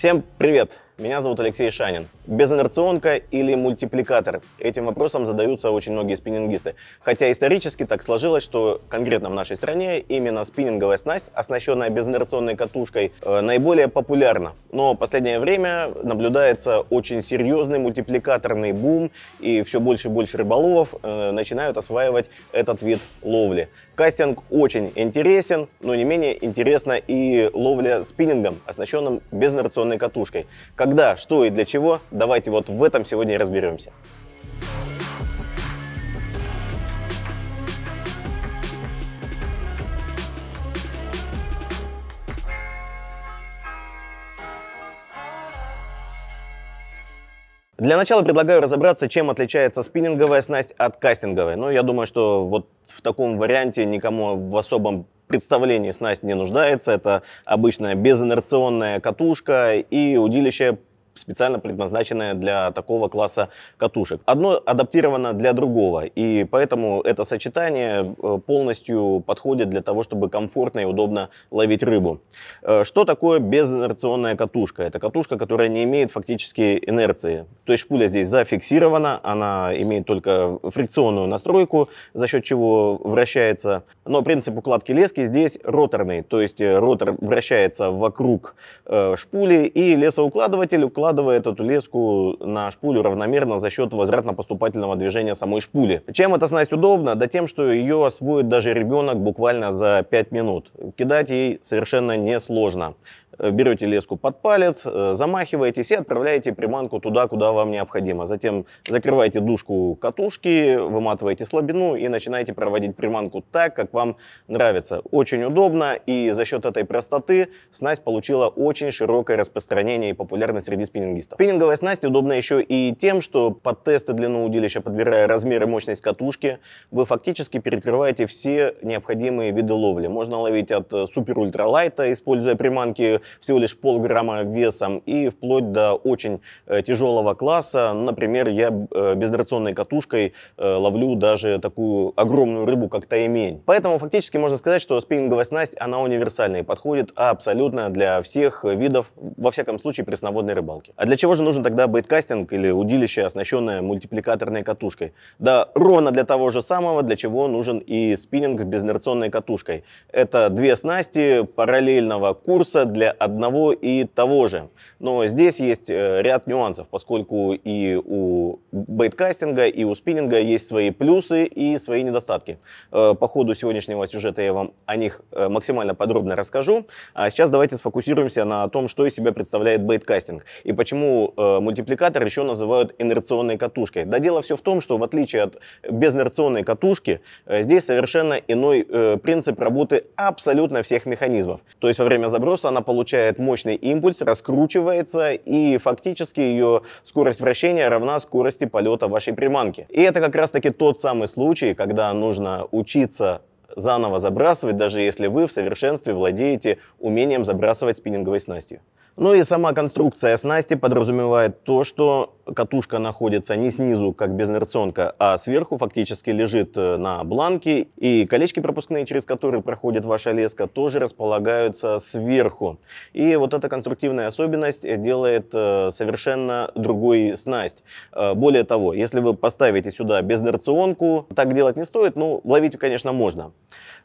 Всем привет! Меня зовут Алексей Шанин. Безинерционка или мультипликатор? Этим вопросом задаются очень многие спиннингисты. Хотя исторически так сложилось, что конкретно в нашей стране именно спиннинговая снасть, оснащенная безинерционной катушкой, э, наиболее популярна. Но в последнее время наблюдается очень серьезный мультипликаторный бум, и все больше и больше рыболовов э, начинают осваивать этот вид ловли. Кастинг очень интересен, но не менее интересна и ловля спиннингом, оснащенным безинерционной катушкой. Как когда, что и для чего, давайте вот в этом сегодня разберемся. Для начала предлагаю разобраться, чем отличается спиннинговая снасть от кастинговой. Ну, я думаю, что вот в таком варианте никому в особом представлении снасть не нуждается. Это обычная безинерционная катушка и удилище специально предназначенная для такого класса катушек. Одно адаптировано для другого, и поэтому это сочетание э, полностью подходит для того, чтобы комфортно и удобно ловить рыбу. Э, что такое безинерционная катушка? Это катушка, которая не имеет фактически инерции. То есть шпуля здесь зафиксирована, она имеет только фрикционную настройку, за счет чего вращается. Но принцип укладки лески здесь роторный, то есть э, ротор вращается вокруг шпули, и лесоукладыватель укладывается укладывая эту леску на шпулю равномерно за счет возвратно-поступательного движения самой шпули. Чем эта снасть удобна? Да тем, что ее освоит даже ребенок буквально за 5 минут. Кидать ей совершенно несложно. Э, берете леску под палец, э, замахиваетесь и отправляете приманку туда, куда вам необходимо. Затем закрываете дужку катушки, выматываете слабину и начинаете проводить приманку так, как вам нравится. Очень удобно и за счет этой простоты снасть получила очень широкое распространение и популярность среди спиннингистов. Спиннинговая снасть удобна еще и тем, что под тесты длину удилища, подбирая размеры и мощность катушки, вы фактически перекрываете все необходимые виды ловли. Можно ловить от э, супер-ультралайта, используя приманки всего лишь полграмма весом и вплоть до очень э, тяжелого класса. Например, я э, бездрационной катушкой э, ловлю даже такую огромную рыбу, как таймень. Поэтому фактически можно сказать, что спиннинговая снасть, она универсальная и подходит абсолютно для всех видов, во всяком случае, пресноводной рыбалки. А для чего же нужен тогда бейткастинг или удилище, оснащенное мультипликаторной катушкой? Да, ровно для того же самого, для чего нужен и спиннинг с безинерционной катушкой. Это две снасти параллельного курса для одного и того же. Но здесь есть э, ряд нюансов, поскольку и у бейткастинга, и у спиннинга есть свои плюсы и свои недостатки. Э, по ходу сегодняшнего сюжета я вам о них э, максимально подробно расскажу. А сейчас давайте сфокусируемся на том, что из себя представляет бейткастинг и почему мультипликатор еще называют инерционной катушкой. Да дело все в том, что в отличие от безинерционной катушки, здесь совершенно иной принцип работы абсолютно всех механизмов. То есть во время заброса она получает получает мощный импульс, раскручивается, и фактически ее скорость вращения равна скорости полета вашей приманки. И это как раз таки тот самый случай, когда нужно учиться заново забрасывать, даже если вы в совершенстве владеете умением забрасывать спиннинговой снастью. Ну и сама конструкция снасти подразумевает то, что катушка находится не снизу, как безнерционка, а сверху фактически лежит э, на бланке, и колечки пропускные, через которые проходит ваша леска, тоже располагаются сверху. И вот эта конструктивная особенность э, делает э, совершенно другой снасть. Более того, если вы поставите сюда безнерционку, так делать не стоит, но ну, ловить, конечно, можно.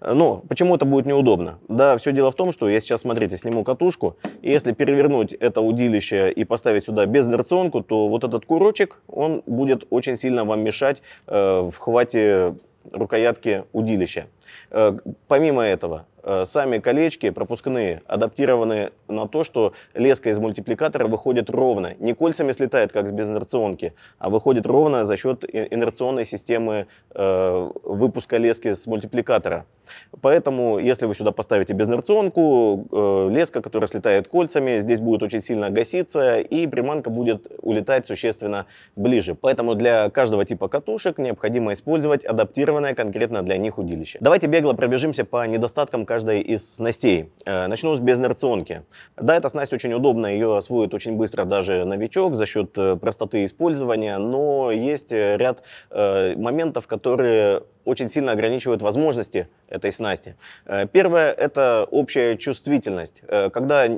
Но почему это будет неудобно? Да, все дело в том, что я сейчас, смотрите, сниму катушку, и если перевернуть это удилище и поставить сюда бездорционку, то вот этот курочек, он будет очень сильно вам мешать э, в хвате рукоятки удилища. Э, помимо этого, э, сами колечки пропускные адаптированы на то, что леска из мультипликатора выходит ровно. Не кольцами слетает, как с безинерционки, а выходит ровно за счет инерционной системы э, выпуска лески с мультипликатора. Поэтому, если вы сюда поставите безинерционку, леска, которая слетает кольцами, здесь будет очень сильно гаситься, и приманка будет улетать существенно ближе. Поэтому для каждого типа катушек необходимо использовать адаптированное конкретно для них удилище. Давайте Давайте бегло пробежимся по недостаткам каждой из снастей. Э, начну с безнерционки. Да, эта снасть очень удобна, ее освоит очень быстро даже новичок за счет э, простоты использования, но есть э, ряд моментов, которые очень сильно ограничивают возможности этой снасти. Первое – это общая чувствительность. Когда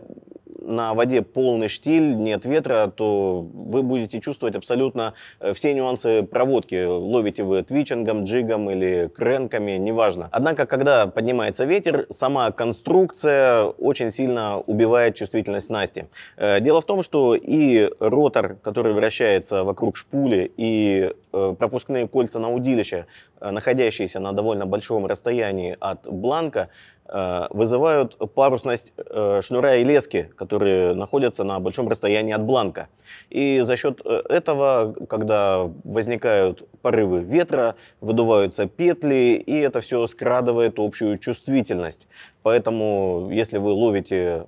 на воде полный штиль, нет ветра, то вы будете чувствовать абсолютно э, все нюансы проводки. Ловите вы твичингом, джигом или кренками, неважно. Однако, когда поднимается ветер, сама конструкция очень сильно убивает чувствительность снасти. Э, дело в том, что и ротор, который вращается вокруг шпули, и э, пропускные кольца на удилище, находящиеся на довольно большом расстоянии от бланка, Э, вызывают парусность э, шнура и лески, которые находятся на большом расстоянии от бланка. И за счет э, этого, когда возникают порывы ветра, выдуваются петли, и это все скрадывает общую чувствительность. Поэтому, если вы ловите,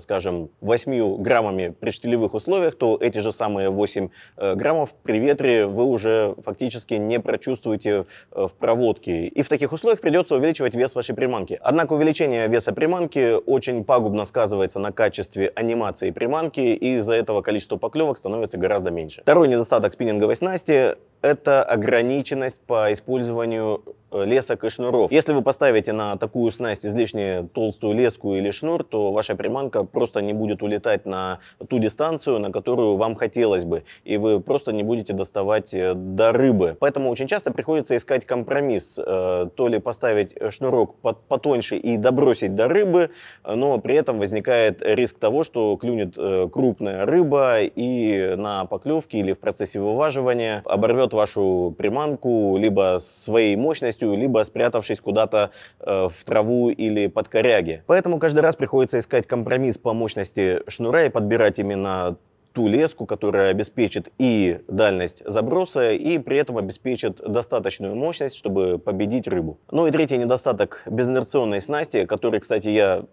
скажем, 8 граммами при штилевых условиях, то эти же самые 8 граммов при ветре вы уже фактически не прочувствуете в проводке. И в таких условиях придется увеличивать вес вашей приманки. Однако увеличение веса приманки очень пагубно сказывается на качестве анимации приманки, и из-за этого количество поклевок становится гораздо меньше. Второй недостаток спиннинговой снасти – это ограниченность по использованию Э, лесок и шнуров. Если вы поставите на такую снасть излишне толстую леску или шнур, то ваша приманка просто не будет улетать на ту дистанцию, на которую вам хотелось бы, и вы просто не будете доставать э, до рыбы. Поэтому очень часто приходится искать компромисс, э, то ли поставить шнурок потоньше и добросить до рыбы, но при этом возникает риск того, что клюнет крупная рыба и на поклевке или в процессе вываживания оборвет вашу приманку либо своей мощностью, полностью, либо спрятавшись куда-то э, в траву или под коряги. Поэтому каждый раз приходится искать компромисс по мощности шнура и подбирать именно ту леску, которая обеспечит и дальность заброса, и при этом обеспечит достаточную мощность, чтобы победить рыбу. Ну и третий недостаток безинерционной снасти, который, кстати, я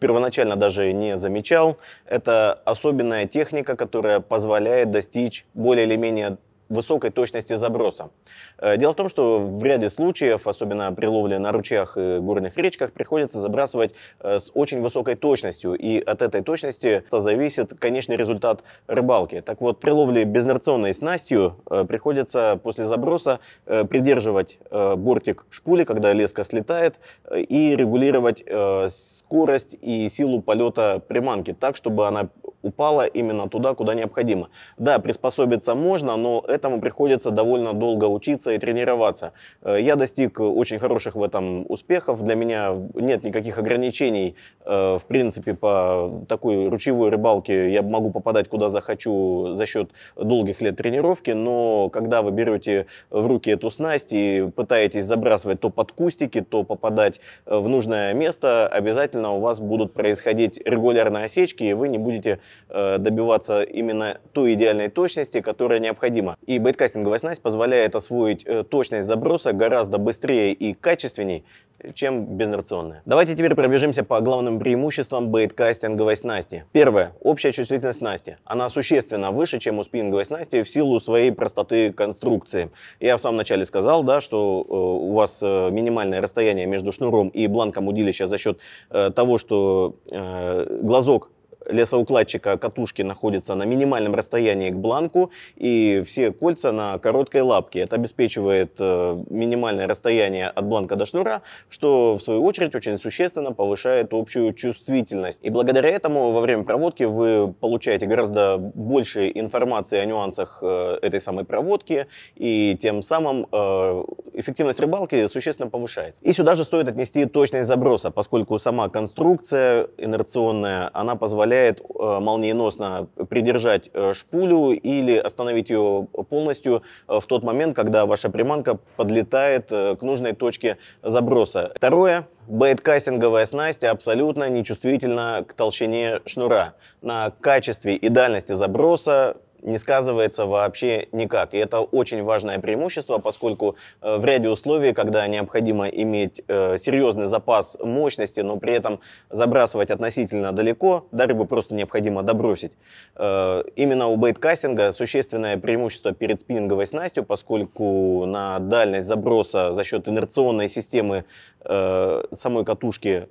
первоначально даже не замечал, это особенная техника, которая позволяет достичь более или менее высокой точности заброса. Э, дело в том, что в ряде случаев, особенно при ловле на ручьях и горных речках, приходится забрасывать э, с очень высокой точностью, и от этой точности зависит конечный результат рыбалки. Так вот, при ловле безнерционной снастью э, приходится после заброса придерживать бортик шпули, когда леска слетает, и регулировать скорость и силу полета приманки так, чтобы она упала именно туда, куда необходимо. Да, приспособиться можно, но этому приходится довольно долго учиться и тренироваться. Э, я достиг очень хороших в этом успехов. Для меня нет никаких ограничений. Э, в принципе, по такой ручевой рыбалке я могу попадать куда захочу за счет долгих лет тренировки, но когда вы берете в руки эту снасть и пытаетесь забрасывать то под кустики, то попадать э, в нужное место, обязательно у вас будут происходить регулярные осечки, и вы не будете Э, добиваться именно той идеальной точности, которая необходима. И бейткастинговая снасть позволяет освоить э, точность заброса гораздо быстрее и качественней, чем безнарционная. Давайте теперь пробежимся по главным преимуществам бейткастинговой снасти. Первое. Общая чувствительность снасти. Она существенно выше, чем у спиннинговой снасти в силу своей простоты конструкции. Я в самом начале сказал, да, что э, у вас э, минимальное расстояние между шнуром и бланком удилища за счет э, того, что э, глазок лесоукладчика катушки находится на минимальном расстоянии к бланку, и все кольца на короткой лапке. Это обеспечивает э, минимальное расстояние от бланка до шнура, что в свою очередь очень существенно повышает общую чувствительность. И благодаря этому во время проводки вы получаете гораздо больше информации о нюансах э, этой самой проводки, и тем самым э, эффективность рыбалки существенно повышается. И сюда же стоит отнести точность заброса, поскольку сама конструкция инерционная, она позволяет э, молниеносно придержать э, шпулю или остановить ее полностью э, в тот момент, когда ваша приманка подлетает к нужной точке заброса. Второе, Бейткастинговая снасть абсолютно нечувствительна к толщине шнура. На качестве и дальности заброса не сказывается вообще никак. И это очень важное преимущество, поскольку э, в ряде условий, когда необходимо иметь э, серьезный запас мощности, но при этом забрасывать относительно далеко, да, рыбу просто необходимо добросить. Э, именно у бейткастинга существенное преимущество перед спиннинговой снастью, поскольку на дальность заброса за счет инерционной системы самой катушки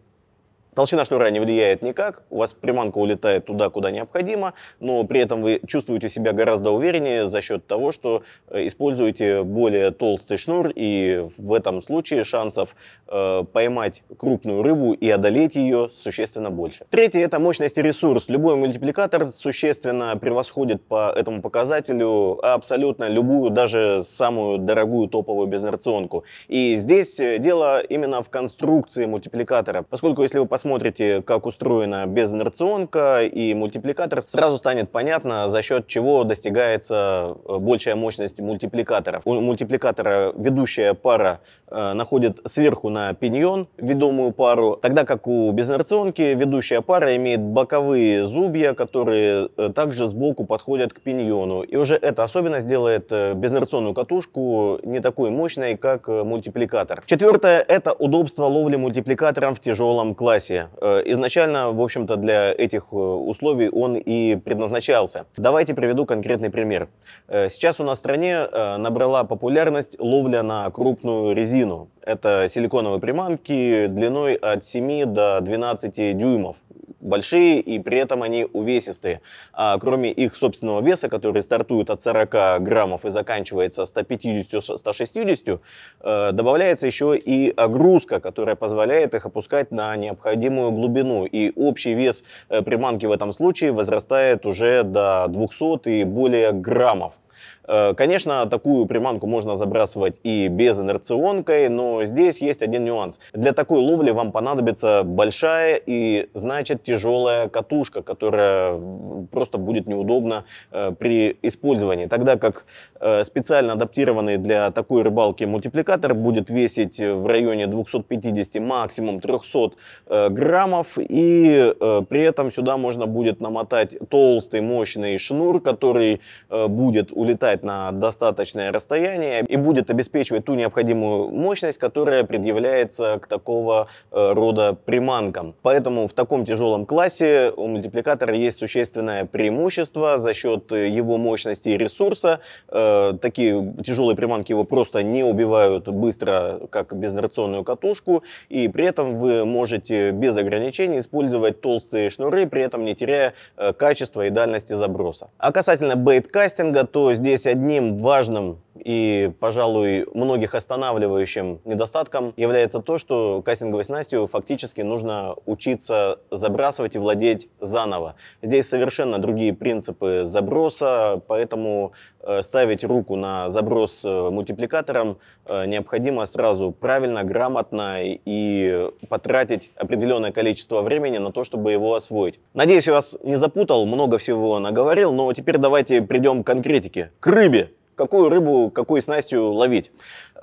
Толщина шнура не влияет никак, у вас приманка улетает туда, куда необходимо, но при этом вы чувствуете себя гораздо увереннее за счет того, что э, используете более толстый шнур, и в этом случае шансов э, поймать крупную рыбу и одолеть ее существенно больше. Третье – это мощность и ресурс. Любой мультипликатор существенно превосходит по этому показателю абсолютно любую, даже самую дорогую топовую безнарционку. И здесь э, дело именно в конструкции мультипликатора, поскольку если вы посмотрите, как устроена безинерционка и мультипликатор, сразу станет понятно, за счет чего достигается э, большая мощность мультипликатора. У мультипликатора ведущая пара э, находит сверху на пиньон ведомую пару, тогда как у безинерционки ведущая пара имеет боковые зубья, которые э, также сбоку подходят к пиньону. И уже эта особенность делает э, безинерционную катушку не такой мощной, как мультипликатор. Четвертое – это удобство ловли мультипликатором в тяжелом классе версия. Э, изначально, в общем-то, для этих э, условий он и предназначался. Давайте приведу конкретный пример. Э, сейчас у нас в стране набрала популярность ловля на крупную резину. Это силиконовые приманки длиной от 7 до 12 дюймов. Большие и при этом они увесистые. А кроме их собственного веса, который стартует от 40 граммов и заканчивается 150-160, э, добавляется еще и огрузка, которая позволяет их опускать на необходимую глубину. И общий вес э, приманки в этом случае возрастает уже до 200 и более граммов. Э, конечно, такую приманку можно забрасывать и без инерционкой, но здесь есть один нюанс. Для такой ловли вам понадобится большая и, значит, тяжелая катушка, которая просто будет неудобна э, при использовании. Тогда как э, специально адаптированный для такой рыбалки мультипликатор будет весить в районе 250, максимум 300 граммов, и при этом сюда можно будет намотать толстый мощный шнур, который будет улетать отправлять на достаточное расстояние и будет обеспечивать ту необходимую мощность, которая предъявляется к такого э, рода приманкам. Поэтому в таком тяжелом классе у мультипликатора есть существенное преимущество за счет э, его мощности и ресурса. Э, такие тяжелые приманки его просто не убивают быстро, как безрационную катушку, и при этом вы можете без ограничений использовать толстые шнуры, при этом не теряя качества и дальности заброса. А касательно бейткастинга, то здесь одним важным и, пожалуй, многих останавливающим недостатком является то, что кастинговой снастью фактически нужно учиться забрасывать и владеть заново. Здесь совершенно другие принципы заброса, поэтому э, ставить руку на заброс э, мультипликатором э, необходимо сразу правильно, грамотно и потратить определенное количество времени на то, чтобы его освоить. Надеюсь, я вас не запутал, много всего наговорил, но теперь давайте придем к конкретике. К рыбе! какую рыбу, какой снастью ловить.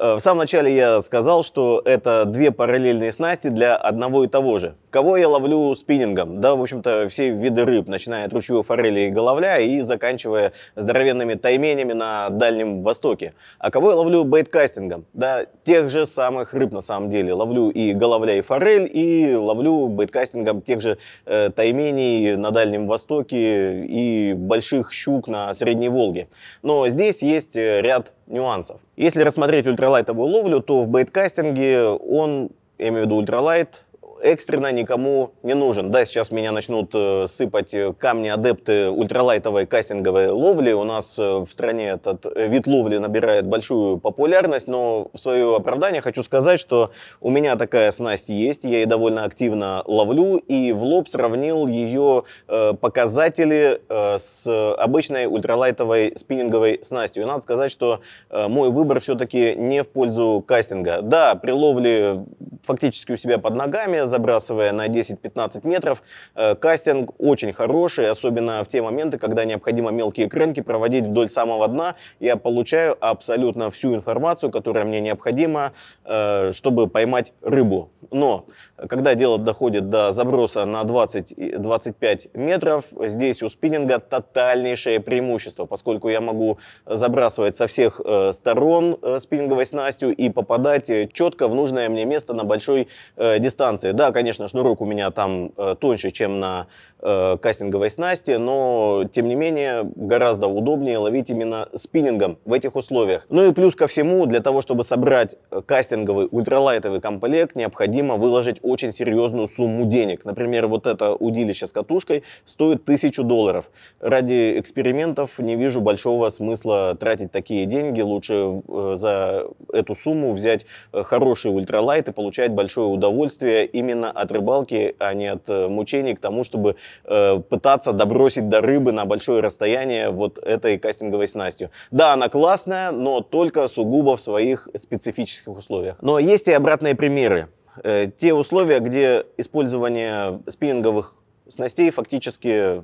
Э, в самом начале я сказал, что это две параллельные снасти для одного и того же. Кого я ловлю спиннингом? Да, в общем-то, все виды рыб, начиная от ручьев, форели и головля и заканчивая здоровенными тайменями на Дальнем Востоке. А кого я ловлю бейткастингом? Да, тех же самых рыб на самом деле. Ловлю и головля, и форель, и ловлю бейткастингом тех же э, тайменей на Дальнем Востоке и больших щук на Средней Волге. Но здесь есть э, ряд нюансов. Если рассмотреть ультралайтовую ловлю, то в бейткастинге он, я имею в виду ультралайт, экстренно никому не нужен. Да, сейчас меня начнут э, сыпать э, камни адепты ультралайтовой кастинговой ловли. У нас э, в стране этот вид ловли набирает большую популярность, но в свое оправдание хочу сказать, что у меня такая снасть есть, я ее довольно активно ловлю, и в лоб сравнил ее э, показатели э, с обычной ультралайтовой спиннинговой снастью. И надо сказать, что э, мой выбор все-таки не в пользу кастинга. Да, при ловле фактически у себя под ногами, забрасывая на 10-15 метров. Э, кастинг очень хороший, особенно в те моменты, когда необходимо мелкие кренки проводить вдоль самого дна. Я получаю абсолютно всю информацию, которая мне необходима, э, чтобы поймать рыбу. Но когда дело доходит до заброса на 20-25 метров, здесь у спиннинга тотальнейшее преимущество, поскольку я могу забрасывать со всех э, сторон э, спиннинговой снастью и попадать э, четко в нужное мне место на большой дистанции. Да, конечно, шнурок у меня там тоньше, чем на кастинговой снасти, но тем не менее гораздо удобнее ловить именно спиннингом в этих условиях. Ну и плюс ко всему, для того, чтобы собрать кастинговый ультралайтовый комплект, необходимо выложить очень серьезную сумму денег. Например, вот это удилище с катушкой стоит тысячу долларов. Ради экспериментов не вижу большого смысла тратить такие деньги. Лучше э, за эту сумму взять э, хороший ультралайт и получать большое удовольствие именно от рыбалки, а не от э, мучений к тому, чтобы пытаться добросить до рыбы на большое расстояние вот этой кастинговой снастью. Да, она классная, но только сугубо в своих специфических условиях. Но есть и обратные примеры. Э, те условия, где использование спиннинговых снастей фактически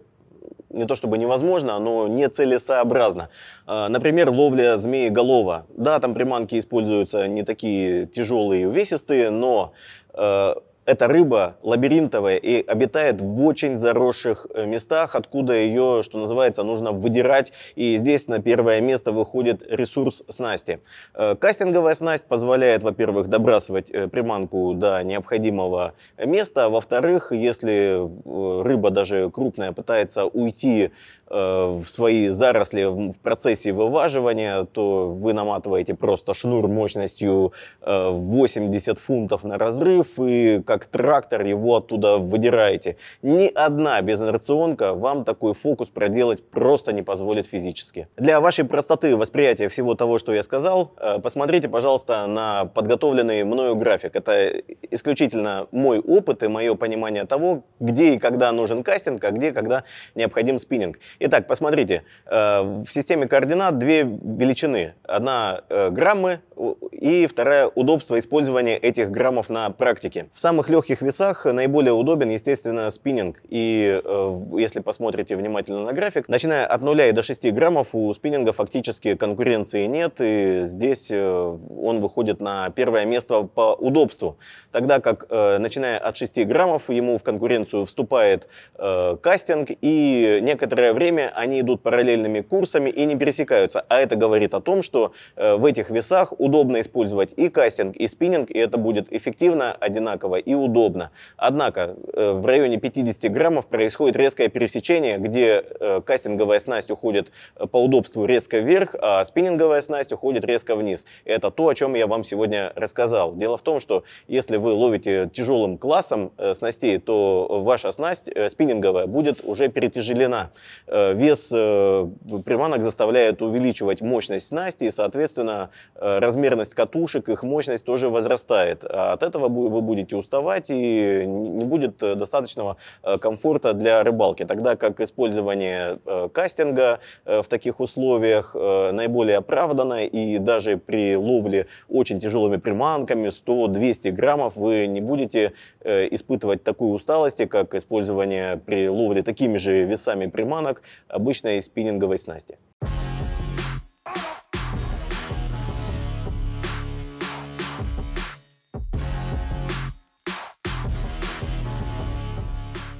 не то чтобы невозможно, но нецелесообразно. Э, например, ловля змеи голова. Да, там приманки используются не такие тяжелые и увесистые, но э, эта рыба лабиринтовая и обитает в очень заросших э, местах, откуда ее, что называется, нужно выдирать. И здесь на первое место выходит ресурс снасти. Э, кастинговая снасть позволяет, во-первых, добрасывать э, приманку до необходимого места. Во-вторых, если рыба даже крупная пытается уйти Э, в свои заросли в процессе вываживания, то вы наматываете просто шнур мощностью 80 э, фунтов на разрыв и как трактор его оттуда выдираете. Ни одна безинерционка вам такой фокус проделать просто не позволит физически. Для вашей простоты восприятия всего того, что я сказал, э, посмотрите, пожалуйста, на подготовленный мною график. Это исключительно мой опыт и мое понимание того, где и когда нужен кастинг, а где и когда необходим спиннинг. Итак, посмотрите, э, в системе координат две величины. Одна э, граммы, и вторая удобство использования этих граммов на практике. В самых легких весах наиболее удобен, естественно, спиннинг. И э, если посмотрите внимательно на график, начиная от 0 и до 6 граммов у спиннинга фактически конкуренции нет. И здесь э, он выходит на первое место по удобству. Тогда как, э, начиная от 6 граммов, ему в конкуренцию вступает э, кастинг. И некоторое время они идут параллельными курсами и не пересекаются. А это говорит о том, что э, в этих весах удобно использовать и кастинг, и спиннинг, и это будет эффективно, одинаково и удобно. Однако э, в районе 50 граммов происходит резкое пересечение, где э, кастинговая снасть уходит э, по удобству резко вверх, а спиннинговая снасть уходит резко вниз. Это то, о чем я вам сегодня рассказал. Дело в том, что если вы ловите тяжелым классом снастей, то ваша снасть спиннинговая будет уже перетяжелена. Вес приманок заставляет увеличивать мощность снасти и, соответственно, развивать размерность катушек, их мощность тоже возрастает. А от этого вы будете уставать и не будет э, достаточного э, комфорта для рыбалки. Тогда как использование э, кастинга в таких условиях наиболее оправдано и даже при ловле очень тяжелыми приманками 100-200 граммов вы не будете испытывать такой усталости, как использование при ловле такими же весами приманок обычной спиннинговой снасти.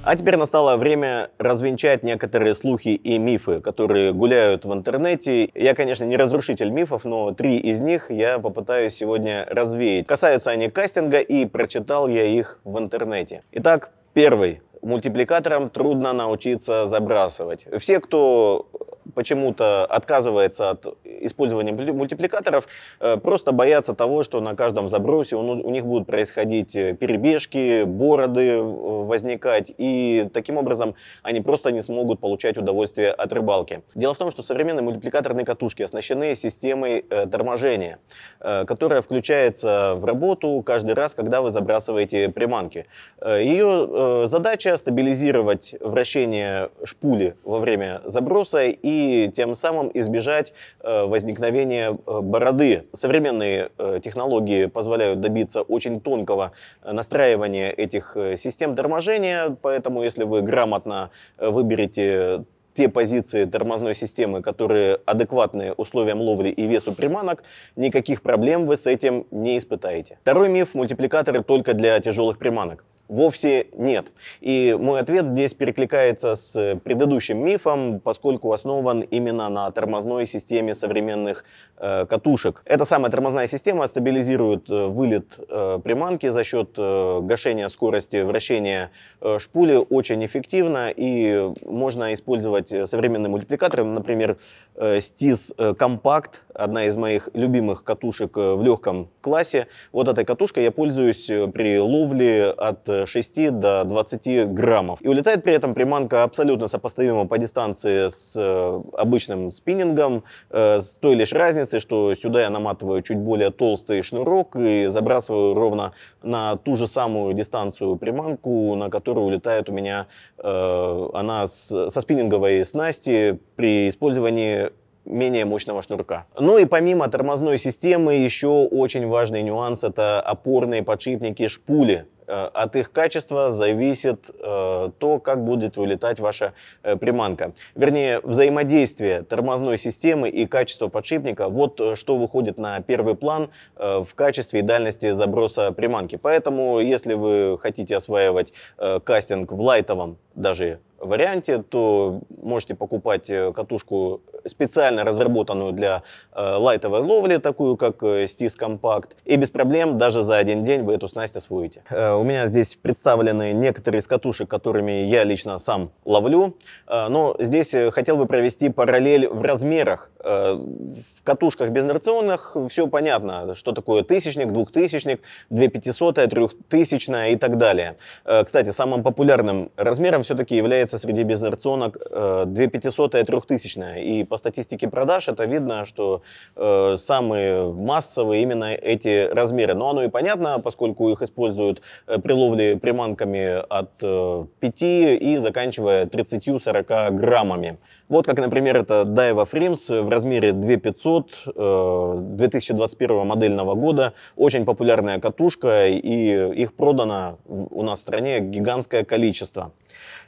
А теперь настало время развенчать некоторые слухи и мифы, которые гуляют в интернете. Я, конечно, не разрушитель мифов, но три из них я попытаюсь сегодня развеять. Касаются они кастинга, и прочитал я их в интернете. Итак, первый мультипликаторам трудно научиться забрасывать. Все, кто почему-то отказывается от использования мультипликаторов, э, просто боятся того, что на каждом забросе у них будут происходить э, перебежки, бороды э, возникать, и таким образом они просто не смогут получать удовольствие от рыбалки. Дело в том, что современные мультипликаторные катушки оснащены системой торможения, которая включается в работу каждый раз, когда вы забрасываете приманки. Ее задача стабилизировать вращение шпули во время заброса и тем самым избежать э, возникновения э, бороды. Современные э, технологии позволяют добиться очень тонкого настраивания этих систем торможения, поэтому если вы грамотно выберете те позиции тормозной системы, которые адекватны условиям ловли и весу приманок, никаких проблем вы с этим не испытаете. Второй миф – мультипликаторы только для тяжелых приманок. Вовсе нет. И мой ответ здесь перекликается с предыдущим мифом, поскольку основан именно на тормозной системе современных э, катушек. Эта самая тормозная система стабилизирует э, вылет э, приманки за счет э, гашения скорости вращения э, шпули очень эффективно и можно использовать современные мультипликаторы, например, э, STIS э, Compact, одна из моих любимых катушек э, в легком классе. Вот этой катушкой я пользуюсь при ловле от 6 до 20 граммов. И улетает при этом приманка абсолютно сопоставима по дистанции с э, обычным спиннингом, э, с той лишь разницей, что сюда я наматываю чуть более толстый шнурок и забрасываю ровно на ту же самую дистанцию приманку, на которую улетает у меня э, она со спиннинговой снасти при использовании менее мощного шнурка. Ну и помимо тормозной системы, еще очень важный нюанс – это опорные подшипники шпули. Э, от их качества зависит э, то, как будет вылетать ваша э, приманка. Вернее, взаимодействие тормозной системы и качество подшипника – вот что выходит на первый план в качестве и дальности заброса приманки. Поэтому, если вы хотите осваивать кастинг в лайтовом, даже варианте, то можете покупать э, катушку, э, специально разработанную для э, лайтовой ловли, такую как Stis Compact, и без проблем даже за один день вы эту снасть освоите. У меня здесь представлены некоторые из катушек, которыми я лично сам ловлю, но здесь хотел бы провести параллель в размерах. В катушках безинерционных все понятно, что такое тысячник, двухтысячник, две пятисотая, трехтысячная и так далее. Кстати, самым популярным размером все-таки является встречается среди безрационок 2 500 и 3000. И по статистике продаж это видно, что э, самые массовые именно эти размеры. Но оно и понятно, поскольку их используют э, при ловле приманками от 5 э, и заканчивая 30-40 граммами. Вот как, например, это Daiwa Frames в размере 2500 2021 э, модельного года. Очень популярная катушка, и их продано у нас в стране гигантское количество.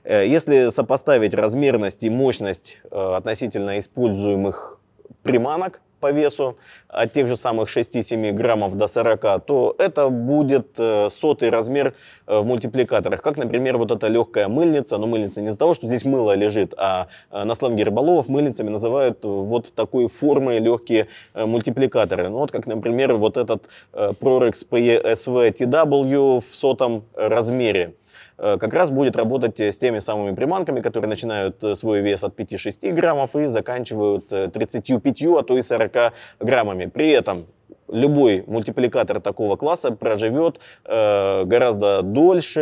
Э, если сопоставить размерность и мощность э, относительно используемых приманок, по весу от а тех же самых 6-7 граммов до 40, то это будет э, сотый размер э, в мультипликаторах. Как, например, вот эта легкая мыльница, но мыльница не из-за того, что здесь мыло лежит, а э, на сленге рыболовов мыльницами называют вот такой формы легкие мультипликаторы. Ну вот как, например, вот этот Prorex PSV e TW в сотом размере. Э, как раз будет работать э, с теми самыми приманками, которые начинают э, свой вес от 5-6 граммов и заканчивают 35, а то и 40 граммами. При этом любой мультипликатор такого класса проживет э, гораздо дольше,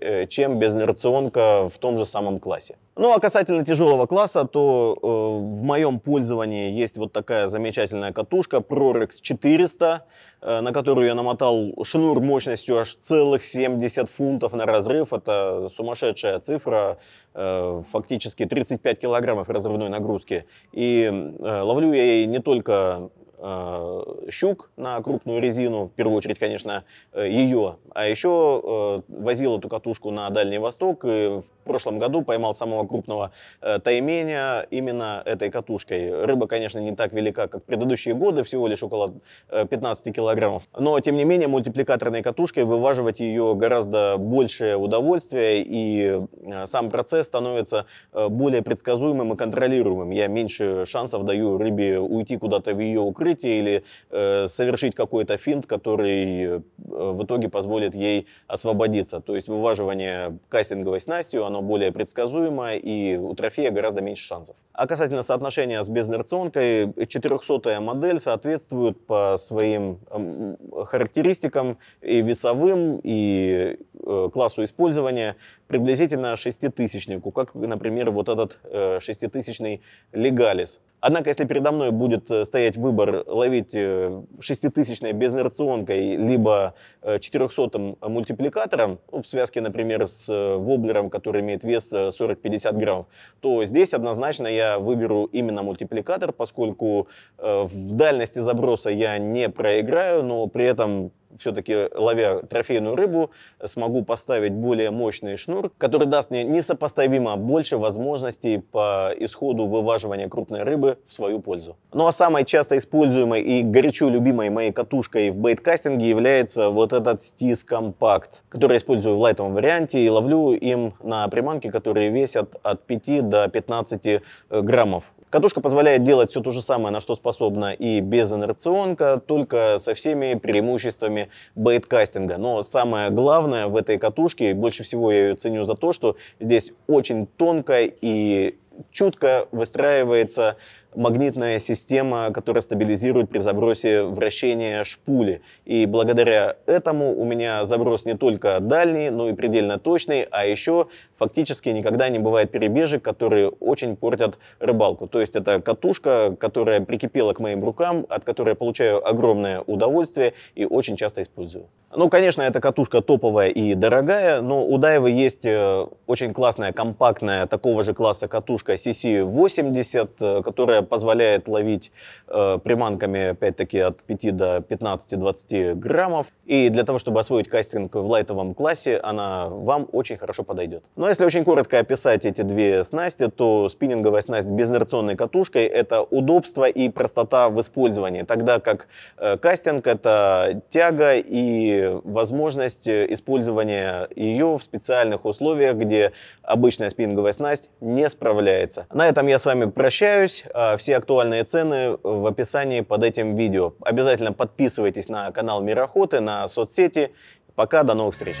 э, чем без рационка в том же самом классе. Ну а касательно тяжелого класса, то э, в моем пользовании есть вот такая замечательная катушка Prorex 400, э, на которую я намотал шнур мощностью аж целых 70 фунтов на разрыв. Это сумасшедшая цифра, э, фактически 35 килограммов разрывной нагрузки. И э, ловлю я ей не только Э, щук на крупную резину, в первую очередь, конечно, э, ее, а еще э, возил эту катушку на Дальний Восток и в прошлом году поймал самого крупного э, тайменя именно этой катушкой. Рыба, конечно, не так велика, как предыдущие годы, всего лишь около э, 15 килограммов. Но, тем не менее, мультипликаторной катушкой вываживать ее гораздо большее удовольствие, и э, сам процесс становится э, более предсказуемым и контролируемым. Я меньше шансов даю рыбе уйти куда-то в ее укрытие или э, совершить какой-то финт, который э, в итоге позволит ей освободиться. То есть вываживание кастинговой снастью, оно более предсказуемо, и у трофея гораздо меньше шансов. А касательно соотношения с безинерционкой, 400-я модель соответствует по своим эм, характеристикам и весовым, и э, классу использования приблизительно шеститысячнику, как, например, вот этот э, шеститысячный Легалис. Однако, если передо мной будет э, стоять выбор ловить э, шеститысячной безинерционкой либо э, четырехсотым мультипликатором, ну, в связке, например, с воблером, который имеет вес 40-50 грамм, то здесь однозначно я выберу именно мультипликатор, поскольку в дальности заброса я не проиграю, но при этом все-таки ловя трофейную рыбу, смогу поставить более мощный шнур, который даст мне несопоставимо больше возможностей по исходу вываживания крупной рыбы в свою пользу. Ну а самой часто используемой и горячо любимой моей катушкой в бейткастинге является вот этот стис компакт, который я использую в лайтовом варианте и ловлю им на приманки, которые весят от 5 до 15 э, граммов. Катушка позволяет делать все то же самое, на что способна и без инерционка, только со всеми преимуществами бейткастинга. Но самое главное в этой катушке, больше всего я ее ценю за то, что здесь очень тонко и чутко выстраивается магнитная система, которая стабилизирует при забросе вращения шпули. И благодаря этому у меня заброс не только дальний, но и предельно точный, а еще фактически никогда не бывает перебежек, которые очень портят рыбалку. То есть это катушка, которая прикипела к моим рукам, от которой я получаю огромное удовольствие и очень часто использую. Ну, конечно, эта катушка топовая и дорогая, но у Дайвы есть э, очень классная, компактная, такого же класса катушка CC80, э, которая позволяет ловить э, приманками, опять-таки, от 5 до 15-20 граммов. И для того, чтобы освоить кастинг в лайтовом классе, она вам очень хорошо подойдет. Но ну, а если очень коротко описать эти две снасти, то спиннинговая снасть с безинерционной катушкой — это удобство и простота в использовании, тогда как э, кастинг — это тяга и возможность использования ее в специальных условиях, где обычная спиннинговая снасть не справляется. На этом я с вами прощаюсь. А Э, все актуальные цены э, в описании под этим видео. Обязательно подписывайтесь на канал Мирохоты, на соцсети. Пока, до новых встреч!